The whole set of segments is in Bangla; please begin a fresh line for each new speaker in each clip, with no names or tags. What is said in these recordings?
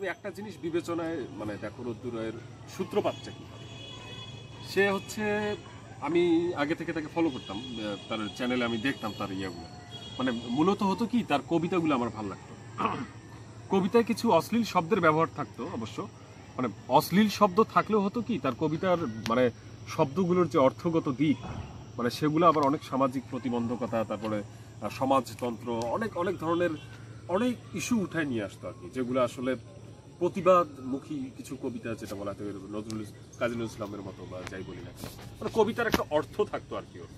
তুমি একটা জিনিস বিবেচনায় মানে দেখো রদ্দুরের সূত্রপাতটা কি সে হচ্ছে আমি আগে থেকে তাকে ফলো করতাম তার চ্যানেলে আমি দেখতাম তার ইয়েগুলো মানে মূলত হতো কি তার কবিতাগুলো আমার ভালো লাগতো কবিতায় কিছু অশ্লীল শব্দের ব্যবহার থাকতো অবশ্য মানে অশ্লীল শব্দ থাকলেও হতো কি তার কবিতার মানে শব্দগুলোর যে অর্থগত দিক মানে সেগুলো আবার অনেক সামাজিক প্রতিবন্ধকতা তারপরে সমাজতন্ত্র অনেক অনেক ধরনের অনেক ইস্যু উঠায় নিয়ে আসতো আর কি যেগুলো আসলে প্রতিবাদমুখী কিছু কবিতা যেটা বলা পারে নজরুল কাজী নজরুল ইসলামের মতো বা যাই বলি না মানে কবিতার একটা অর্থ থাকতো আর কি ওর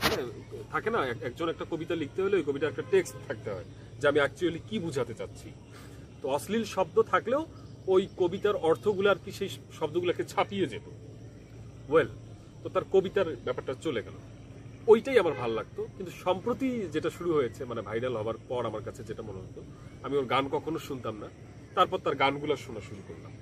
মানে থাকে না একজন একটা কবিতা লিখতে হলে ওই কবিতার একটা টেক্সট থাকতে হয় যে আমি অ্যাকচুয়ালি কি বুঝাতে চাচ্ছি তো অশ্লীল শব্দ থাকলেও ওই কবিতার অর্থগুলো আর কি সেই শব্দগুলোকে ছাপিয়ে যেত ওয়েল তো তার কবিতার ব্যাপারটা চলে গেল ওইটাই আমার ভাল লাগতো কিন্তু সম্প্রতি যেটা শুরু হয়েছে মানে ভাইরাল হওয়ার পর আমার কাছে যেটা মনে হতো আমি ওর গান কখনো শুনতাম না তারপর তার গানগুলো শোনা শুরু করলাম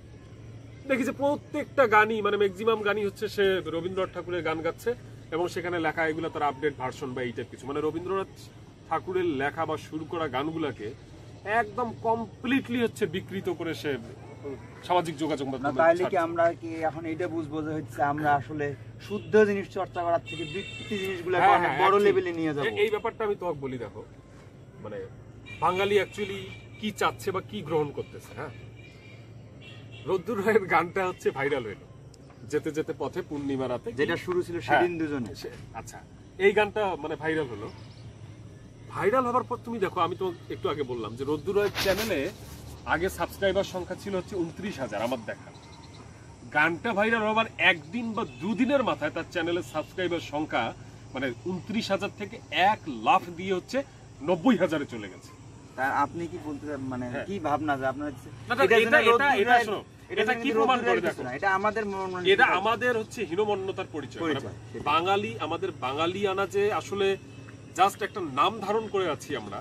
দেখি যে প্রত্যেকটা গানই মানে ম্যাক্সিমাম গানই হচ্ছে সে রবীন্দ্রনাথ ঠাকুরের গান গাচ্ছে এবং সেখানে লেখা এগুলো তার আপডেট ভার্সন বা এই টাইপ কিছু মানে রবীন্দ্রনাথ ঠাকুরের লেখা বা শুরু করা গানগুলোকে একদম কমপ্লিটলি হচ্ছে বিকৃত করে সে সামাজিক যোগাযোগ মাধ্যমে তাইলে কি আমরা কি এখন এটা বুঝবো যে হচ্ছে আমরা আসলে শুদ্ধ জিনিস চর্চা করার থেকে বিকৃতি জিনিসগুলো হ্যাঁ, হ্যাঁ, বড় লেভেলে নিয়ে যাব এই ব্যাপারটা আমি তোমাকে বলি দেখো মানে বাঙালি অ্যাকচুয়ালি কি চাচ্ছে বা কি গ্রহণ করতেছে হ্যাঁ রদ্দুর রায়ের গানটা হচ্ছে ভাইরাল হইল যেতে যেতে পথে পূর্ণিমা রাতে যেটা শুরু ছিল হ্যাঁ, সেদিন দুজনে আচ্ছা এই গানটা মানে ভাইরাল হলো ভাইরাল হওয়ার পর তুমি দেখো আমি তো একটু আগে বললাম যে রদ্দুর রায়ের চ্যানেলে আগে সাবস্ক্রাইবার সংখ্যা ছিল হচ্ছে উনত্রিশ হাজার আমার দেখা গানটা ভাইরাল হওয়ার একদিন বা দুদিনের মাথায় তার চ্যানেলের সাবস্ক্রাইবার সংখ্যা মানে উনত্রিশ হাজার থেকে এক লাফ দিয়ে হচ্ছে নব্বই হাজারে চলে গেছে আপনি কি বলতে মানে হ্যাঁ। কি ভাবনা যে আপনার বাঙালিয়ানা যে আসলে জাস্ট একটা নাম ধারণ করে আছি আমরা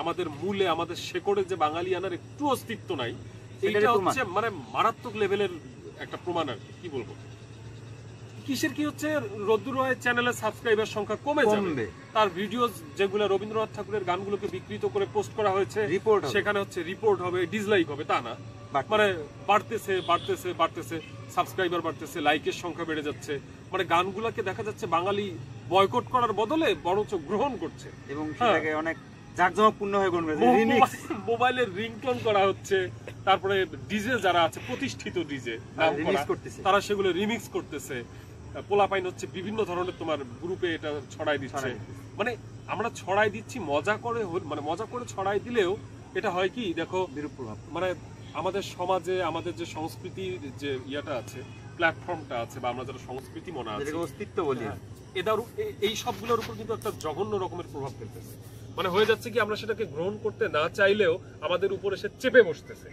আমাদের মূলে আমাদের শেকড়ে যে বাঙালিয়ানার একটু অস্তিত্ব নাই এটা হচ্ছে মানে মারাত্মক লেভেলের একটা প্রমাণ আর কি বলবো কিসের কি হচ্ছে রদ্দুর রায় চ্যানেলের সাবস্ক্রাইবার সংখ্যা কমে যাবে তার ভিডিও যেগুলো রবীন্দ্রনাথ ঠাকুরের গানগুলোকে বিকৃত করে পোস্ট করা হয়েছে রিপোর্ট সেখানে হচ্ছে রিপোর্ট হবে ডিসলাইক হবে তা না মানে বাড়তেছে বাড়তেছে বাড়তেছে সাবস্ক্রাইবার বাড়তেছে লাইকের সংখ্যা বেড়ে যাচ্ছে মানে গানগুলোকে দেখা যাচ্ছে বাঙালি বয়কট করার বদলে বরঞ্চ গ্রহণ করছে এবং সেটাকে হ্যাঁ। অনেক জাঁকজমকপূর্ণ হয়ে গণবে মোবাইলের রিংটোন করা হচ্ছে তারপরে ডিজে যারা আছে প্রতিষ্ঠিত ডিজে নাম হ্যাঁ, করা তারা সেগুলো রিমিক্স করতেছে পোলাপাইন হচ্ছে বিভিন্ন ধরনের তোমার গ্রুপে এটা ছড়াই দিচ্ছে মানে আমরা ছড়াই দিচ্ছি মজা করে মানে মজা করে ছড়াই দিলেও এটা হয় কি দেখো বিরূপ প্রভাব মানে আমাদের সমাজে আমাদের যে সংস্কৃতির যে ইয়াটা আছে প্ল্যাটফর্মটা আছে বা আমরা যারা সংস্কৃতি মনে আছে অস্তিত্ব বলি হ্যাঁ, এদার এই সবগুলোর উপর কিন্তু একটা জঘন্য রকমের প্রভাব ফেলতেছে মানে হয়ে যাচ্ছে কি আমরা সেটাকে গ্রহণ করতে না চাইলেও আমাদের উপরে সে চেপে বসতেছে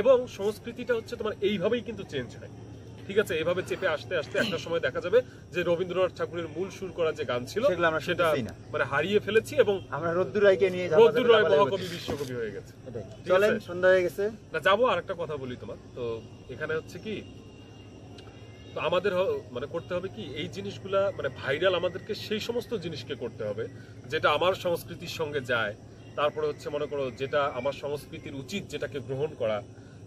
এবং সংস্কৃতিটা হচ্ছে তোমার এইভাবেই কিন্তু চেঞ্জ হয় ঠিক আছে এভাবে চেপে আসতে আসতে একটা সময় দেখা যাবে যে রবীন্দ্রনাথ ঠাকুরের মূল সুর করা যে গান ছিল সেটা মানে হারিয়ে ফেলেছি এবং আমরা রদ্দুর রায়কে নিয়ে রদ্দুর রায় মহাকবি বিশ্বকবি হয়ে গেছে চলেন সন্ধ্যা হয়ে গেছে না যাবো আর একটা কথা বলি তোমার তো এখানে হচ্ছে কি তো আমাদের মানে করতে হবে কি এই জিনিসগুলা মানে ভাইরাল আমাদেরকে সেই সমস্ত জিনিসকে করতে হবে যেটা আমার সংস্কৃতির সঙ্গে যায় তারপরে হচ্ছে মনে করো যেটা আমার সংস্কৃতির উচিত যেটাকে গ্রহণ করা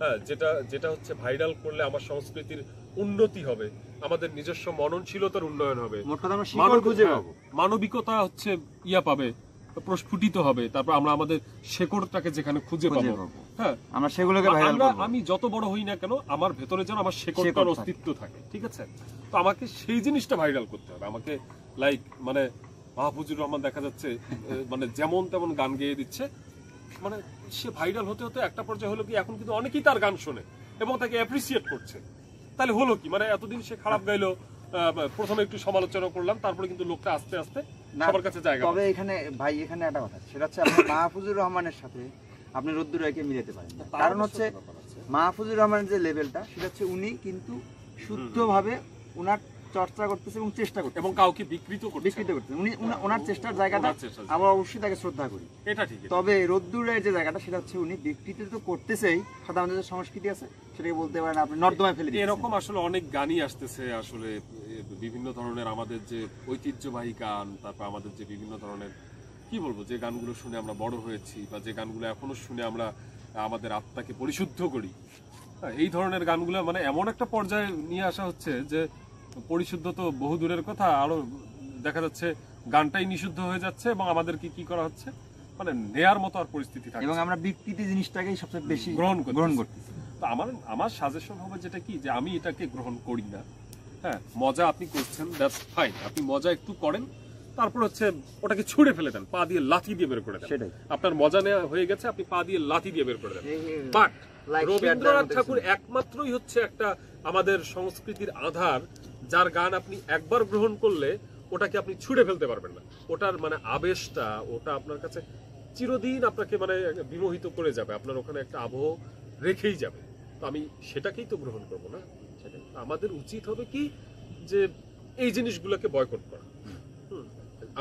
হ্যাঁ যেটা যেটা হচ্ছে ভাইরাল করলে আমার সংস্কৃতির উন্নতি হবে আমাদের নিজস্ব মননশীলতার উন্নয়ন হবে হ্যাঁ, মানবিকতা হচ্ছে ইয়া পাবে প্রস্ফুটিত হবে তারপর আমরা আমাদের শেকড়টাকে যেখানে খুঁজে পাবো হ্যাঁ আমরা সেগুলোকে আমি যত বড় হই না কেন আমার ভেতরে যেন আমার শেকড়টার অস্তিত্ব থাকে ঠিক আছে তো আমাকে সেই জিনিসটা ভাইরাল করতে হবে আমাকে লাইক মানে মাহফুজুর রহমান দেখা যাচ্ছে মানে যেমন তেমন গান গেয়ে দিচ্ছে মানে সে ভাইরাল হতে হতে একটা পর্যায়ে হলো কি এখন কিন্তু অনেকেই তার গান শোনে এবং তাকে অ্যাপ্রিসিয়েট করছে তাহলে হলো কি মানে এতদিন সে খারাপ গাইলো প্রথমে একটু সমালোচনা করলাম তারপরে কিন্তু লোকটা আস্তে আস্তে সবার কাছে জায়গা তবে এখানে ভাই এখানে একটা কথা সেটা হচ্ছে আপনি মাহফুজুর রহমানের সাথে আপনি রদ্দুর রায়কে মিলাতে পারেন কারণ হচ্ছে মাহফুজুর রহমানের যে লেভেলটা সেটা হচ্ছে উনি কিন্তু শুদ্ধভাবে ওনার চর্চা করতেছে এবং চেষ্টা করতে এবং কাউকে বিকৃত বিকৃত করতে উনি হ্যাঁ, ওনার চেষ্টার জায়গাটা আমরা অবশ্যই তাকে শ্রদ্ধা করি এটা ঠিক তবে রোদ্দুরের যে জায়গাটা সেটা হচ্ছে উনি বিকৃত তো করতেছেই সাধারণত যে সংস্কৃতি আছে সেটাকে বলতে পারেন আপনি নর্দমায় ফেলে এরকম আসলে অনেক গানই আসতেছে আসলে বিভিন্ন ধরনের আমাদের যে ঐতিহ্যবাহী গান তারপর আমাদের যে বিভিন্ন ধরনের কি বলবো যে গানগুলো শুনে আমরা বড় হয়েছি বা যে গানগুলো এখনো শুনে আমরা আমাদের আত্মাকে পরিশুদ্ধ করি হ্যাঁ, এই ধরনের গানগুলো মানে এমন একটা পর্যায়ে নিয়ে আসা হচ্ছে যে পরিশুদ্ধ তো বহু দূরের কথা আরো দেখা যাচ্ছে গানটাই নিষিদ্ধ হয়ে যাচ্ছে এবং আমাদেরকে কি করা হচ্ছে মানে নেয়ার মতো আর পরিস্থিতি থাকে এবং আমরা বিকৃতি জিনিসটাকেই সবচেয়ে বেশি গ্রহণ গ্রহণ করতেছি তো আমার আমার সাজেশন হবে যেটা কি যে আমি এটাকে গ্রহণ করি না হ্যাঁ মজা আপনি করছেন দ্যাটস ফাইন আপনি মজা একটু করেন তারপর হচ্ছে ওটাকে ছুঁড়ে ফেলে দেন পা দিয়ে লাথি দিয়ে বের করে দেন সেটাই আপনার মজা নেওয়া হয়ে গেছে আপনি পা দিয়ে লাথি দিয়ে বের করে দেন বাট রবীন্দ্রনাথ ঠাকুর একমাত্রই হচ্ছে একটা আমাদের সংস্কৃতির আধার যার গান আপনি একবার গ্রহণ করলে ওটাকে আপনি ছুঁড়ে ফেলতে পারবেন না ওটার মানে আবেশটা ওটা আপনার কাছে চিরদিন আপনাকে মানে বিমোহিত করে যাবে আপনার ওখানে একটা আবহ রেখেই যাবে তো আমি সেটাকেই তো গ্রহণ করব না আমাদের উচিত হবে কি যে এই জিনিসগুলোকে বয়কট করা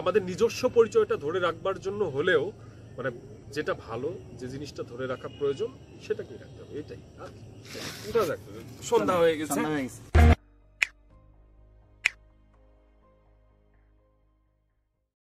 আমাদের নিজস্ব পরিচয়টা ধরে রাখবার জন্য হলেও মানে যেটা ভালো যে জিনিসটা ধরে রাখা প্রয়োজন সেটাকেই রাখতে হবে এটাই আর সন্ধ্যা হয়ে গেছে